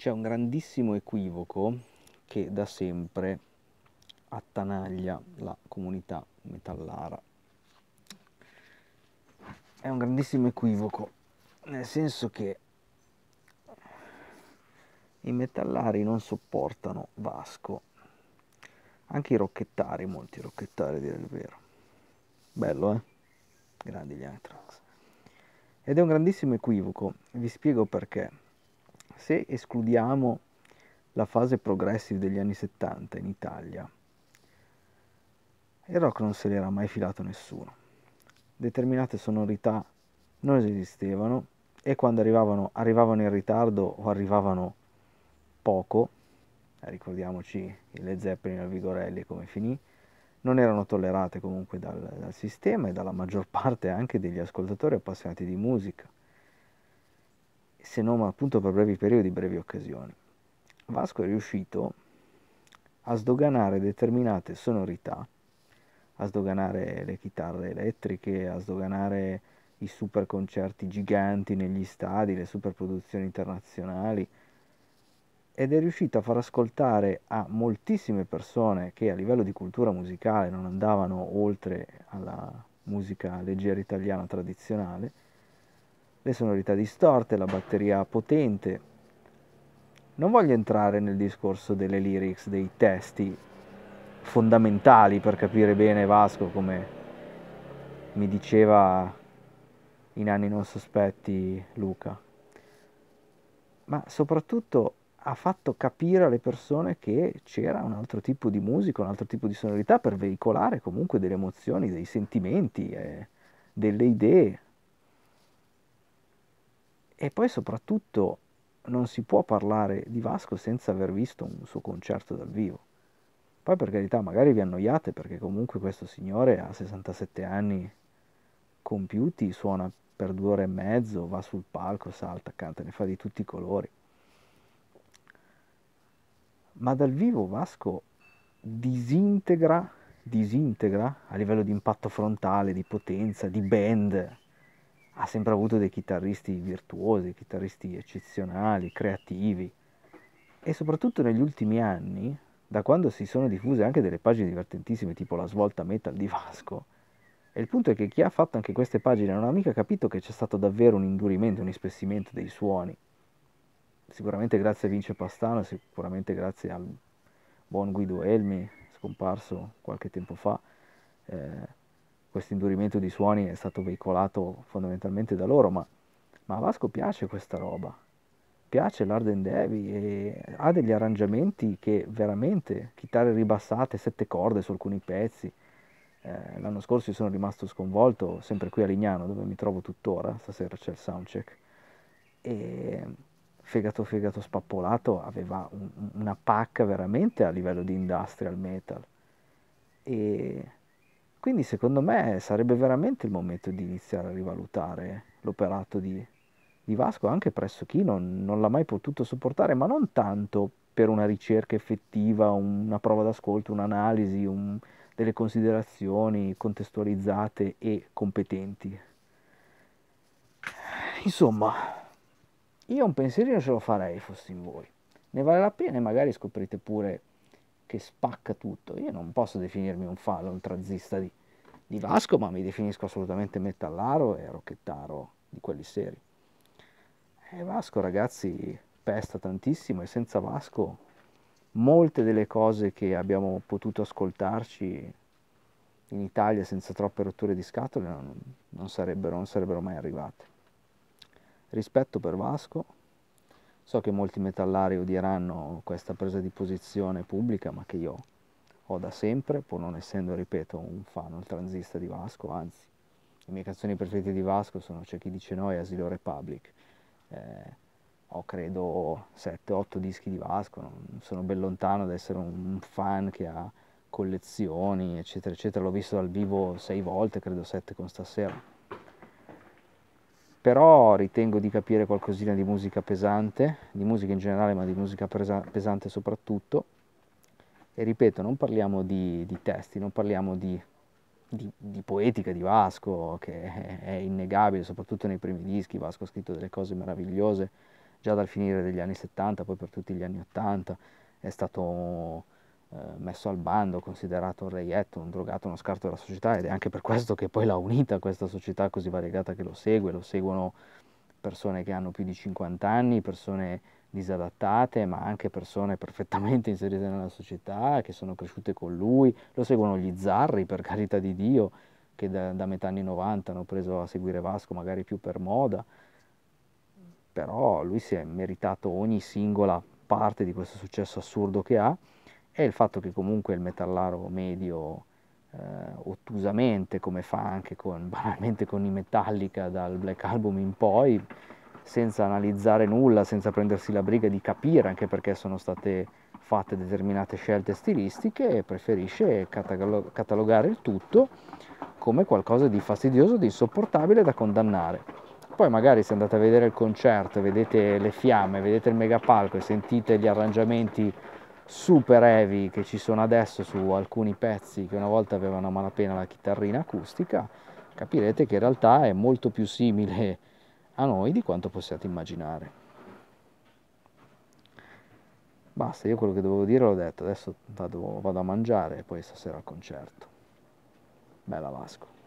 c'è un grandissimo equivoco che da sempre attanaglia la comunità metallara. È un grandissimo equivoco, nel senso che i metallari non sopportano Vasco, anche i rocchettari, molti rocchettari a dire il vero. Bello, eh? Grandi gli Anthrax. Ed è un grandissimo equivoco, vi spiego perché se escludiamo la fase progressive degli anni 70 in Italia, il rock non se l'era mai filato nessuno. Determinate sonorità non esistevano e quando arrivavano arrivavano in ritardo o arrivavano poco, eh, ricordiamoci le Zeppelin al Vigorelli come finì, non erano tollerate comunque dal, dal sistema e dalla maggior parte anche degli ascoltatori appassionati di musica se non appunto per brevi periodi, brevi occasioni. Vasco è riuscito a sdoganare determinate sonorità, a sdoganare le chitarre elettriche, a sdoganare i super concerti giganti negli stadi, le super produzioni internazionali ed è riuscito a far ascoltare a moltissime persone che a livello di cultura musicale non andavano oltre alla musica leggera italiana tradizionale, le sonorità distorte, la batteria potente. Non voglio entrare nel discorso delle lyrics, dei testi fondamentali per capire bene Vasco come mi diceva in anni non sospetti Luca, ma soprattutto ha fatto capire alle persone che c'era un altro tipo di musica, un altro tipo di sonorità per veicolare comunque delle emozioni, dei sentimenti, eh, delle idee, e poi soprattutto non si può parlare di Vasco senza aver visto un suo concerto dal vivo. Poi per carità, magari vi annoiate perché comunque questo signore ha 67 anni compiuti, suona per due ore e mezzo, va sul palco, salta, canta, ne fa di tutti i colori. Ma dal vivo Vasco disintegra, disintegra a livello di impatto frontale, di potenza, di band, ha sempre avuto dei chitarristi virtuosi, chitarristi eccezionali, creativi e soprattutto negli ultimi anni, da quando si sono diffuse anche delle pagine divertentissime tipo la svolta metal di Vasco, e il punto è che chi ha fatto anche queste pagine non ha mica capito che c'è stato davvero un indurimento, un ispessimento dei suoni. Sicuramente grazie a Vince Pastano, sicuramente grazie al buon Guido Elmi, scomparso qualche tempo fa, eh, questo indurimento di suoni è stato veicolato fondamentalmente da loro, ma, ma a Vasco piace questa roba, piace l'Arden Devi e ha degli arrangiamenti che veramente, chitarre ribassate, sette corde su alcuni pezzi, eh, l'anno scorso io sono rimasto sconvolto, sempre qui a Lignano dove mi trovo tuttora, stasera c'è il soundcheck, e Fegato Fegato Spappolato aveva un, una pacca veramente a livello di industrial metal. E quindi secondo me sarebbe veramente il momento di iniziare a rivalutare l'operato di, di Vasco anche presso chi non, non l'ha mai potuto sopportare, ma non tanto per una ricerca effettiva, una prova d'ascolto, un'analisi, un, delle considerazioni contestualizzate e competenti. Insomma, io un pensierino ce lo farei fossi in voi. Ne vale la pena e magari scoprite pure che spacca tutto. Io non posso definirmi un falo, un transista di, di Vasco, ma mi definisco assolutamente metallaro e rocchettaro di quelli seri. E Vasco, ragazzi, pesta tantissimo e senza Vasco molte delle cose che abbiamo potuto ascoltarci in Italia senza troppe rotture di scatole non, non, sarebbero, non sarebbero mai arrivate. Rispetto per Vasco, So che molti metallari odieranno questa presa di posizione pubblica, ma che io ho da sempre, pur non essendo, ripeto, un fan il transista di Vasco, anzi, le mie canzoni preferite di Vasco sono C'è chi dice no e Asilo Republic. Eh, ho credo 7-8 dischi di Vasco, non sono ben lontano da essere un fan che ha collezioni, eccetera, eccetera. L'ho visto dal vivo 6 volte, credo 7 con stasera però ritengo di capire qualcosina di musica pesante, di musica in generale, ma di musica presa, pesante soprattutto. E ripeto, non parliamo di, di testi, non parliamo di, di, di, poetica di Vasco, che è innegabile, soprattutto nei primi dischi. Vasco ha scritto delle cose meravigliose già dal finire degli anni 70, poi per tutti gli anni 80. È stato eh, messo al bando, considerato un reietto, un drogato, uno scarto della società ed è anche per questo che poi l'ha unita questa società così variegata che lo segue, lo seguono persone che hanno più di 50 anni, persone disadattate, ma anche persone perfettamente inserite nella società, che sono cresciute con lui, lo seguono gli zarri, per carità di Dio, che da, da metà anni 90 hanno preso a seguire Vasco, magari più per moda, però lui si è meritato ogni singola parte di questo successo assurdo che ha e il fatto che comunque il metallaro medio eh, ottusamente, come fa anche con, banalmente con i Metallica dal Black Album in poi, senza analizzare nulla, senza prendersi la briga di capire anche perché sono state fatte determinate scelte stilistiche, preferisce catalogare il tutto come qualcosa di fastidioso, di insopportabile da condannare. Poi magari se andate a vedere il concerto, vedete le fiamme, vedete il megapalco e sentite gli arrangiamenti super heavy che ci sono adesso su alcuni pezzi che una volta avevano a malapena la chitarrina acustica, capirete che in realtà è molto più simile a noi di quanto possiate immaginare. Basta, io quello che dovevo dire l'ho detto, adesso vado, vado a mangiare e poi stasera al concerto. Bella Vasco.